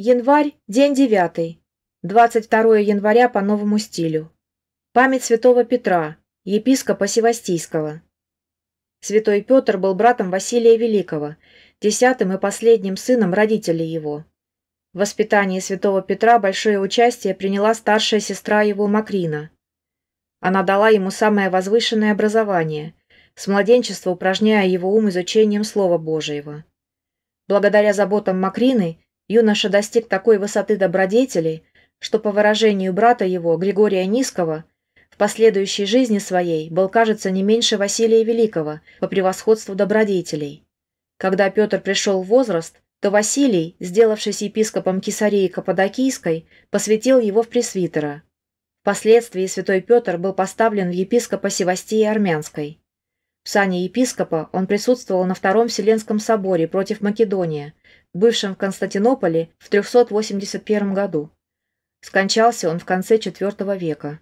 Январь, день девятый. 22 января по новому стилю. Память святого Петра, епископа Севастийского. Святой Петр был братом Василия Великого, десятым и последним сыном родителей его. В воспитании святого Петра большое участие приняла старшая сестра его Макрина. Она дала ему самое возвышенное образование, с младенчества упражняя его ум изучением Слова Божьего. Благодаря заботам Макрины Юноша достиг такой высоты добродетелей, что, по выражению брата его, Григория Низкого, в последующей жизни своей был, кажется, не меньше Василия Великого по превосходству добродетелей. Когда Петр пришел в возраст, то Василий, сделавшись епископом Кесарии Каппадокийской, посвятил его в пресвитера. Впоследствии святой Петр был поставлен в епископа Севастии Армянской. В сане епископа он присутствовал на Втором Вселенском соборе против Македонии, бывшем в Константинополе в 381 году. Скончался он в конце IV века.